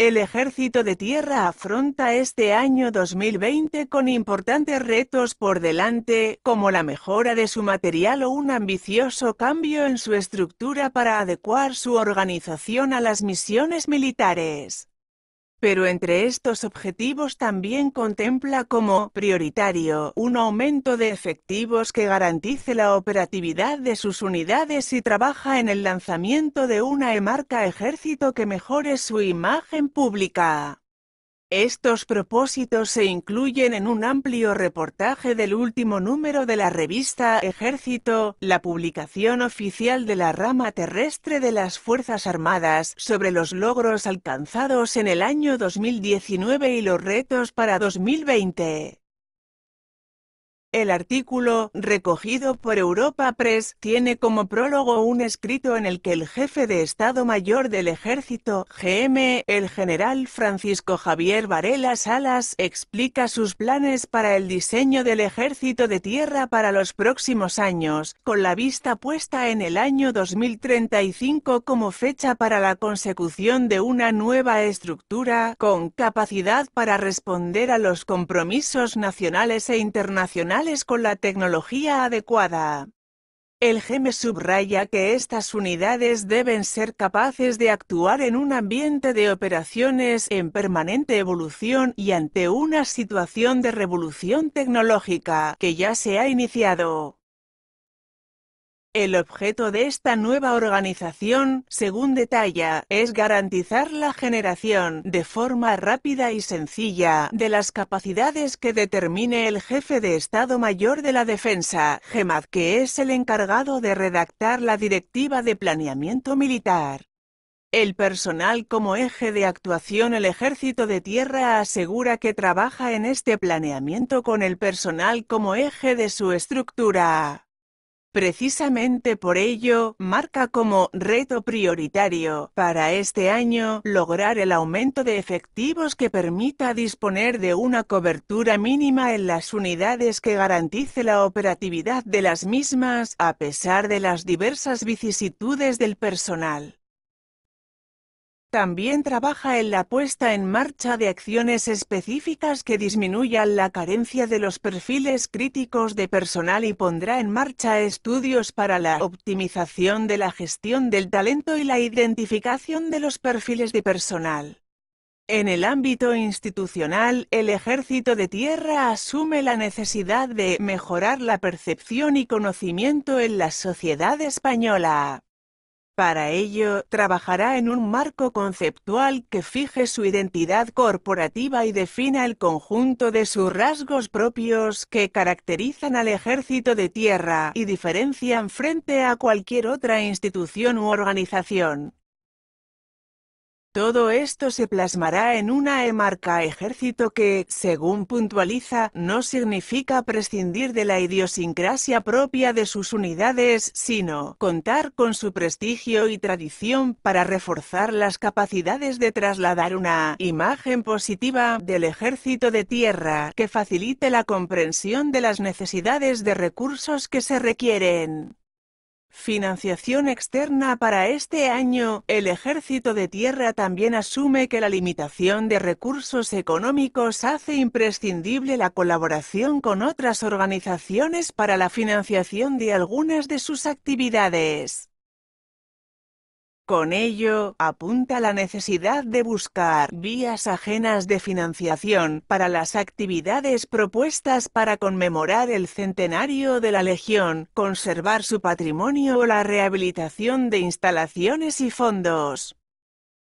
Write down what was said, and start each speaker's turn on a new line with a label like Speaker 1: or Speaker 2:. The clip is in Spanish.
Speaker 1: El Ejército de Tierra afronta este año 2020 con importantes retos por delante, como la mejora de su material o un ambicioso cambio en su estructura para adecuar su organización a las misiones militares. Pero entre estos objetivos también contempla como prioritario un aumento de efectivos que garantice la operatividad de sus unidades y trabaja en el lanzamiento de una e marca ejército que mejore su imagen pública. Estos propósitos se incluyen en un amplio reportaje del último número de la revista Ejército, la publicación oficial de la rama terrestre de las Fuerzas Armadas, sobre los logros alcanzados en el año 2019 y los retos para 2020. El artículo, recogido por Europa Press, tiene como prólogo un escrito en el que el jefe de Estado Mayor del Ejército, GM, el general Francisco Javier Varela Salas, explica sus planes para el diseño del ejército de tierra para los próximos años, con la vista puesta en el año 2035 como fecha para la consecución de una nueva estructura, con capacidad para responder a los compromisos nacionales e internacionales con la tecnología adecuada. El GEME subraya que estas unidades deben ser capaces de actuar en un ambiente de operaciones en permanente evolución y ante una situación de revolución tecnológica que ya se ha iniciado. El objeto de esta nueva organización, según detalla, es garantizar la generación, de forma rápida y sencilla, de las capacidades que determine el jefe de Estado Mayor de la Defensa, GEMAD, que es el encargado de redactar la Directiva de Planeamiento Militar. El personal como eje de actuación el Ejército de Tierra asegura que trabaja en este planeamiento con el personal como eje de su estructura. Precisamente por ello, marca como reto prioritario para este año lograr el aumento de efectivos que permita disponer de una cobertura mínima en las unidades que garantice la operatividad de las mismas a pesar de las diversas vicisitudes del personal. También trabaja en la puesta en marcha de acciones específicas que disminuyan la carencia de los perfiles críticos de personal y pondrá en marcha estudios para la optimización de la gestión del talento y la identificación de los perfiles de personal. En el ámbito institucional, el Ejército de Tierra asume la necesidad de mejorar la percepción y conocimiento en la sociedad española. Para ello, trabajará en un marco conceptual que fije su identidad corporativa y defina el conjunto de sus rasgos propios que caracterizan al ejército de tierra y diferencian frente a cualquier otra institución u organización. Todo esto se plasmará en una emarca ejército que, según puntualiza, no significa prescindir de la idiosincrasia propia de sus unidades, sino contar con su prestigio y tradición para reforzar las capacidades de trasladar una imagen positiva del ejército de tierra que facilite la comprensión de las necesidades de recursos que se requieren. Financiación externa para este año. El Ejército de Tierra también asume que la limitación de recursos económicos hace imprescindible la colaboración con otras organizaciones para la financiación de algunas de sus actividades. Con ello, apunta la necesidad de buscar vías ajenas de financiación para las actividades propuestas para conmemorar el centenario de la Legión, conservar su patrimonio o la rehabilitación de instalaciones y fondos.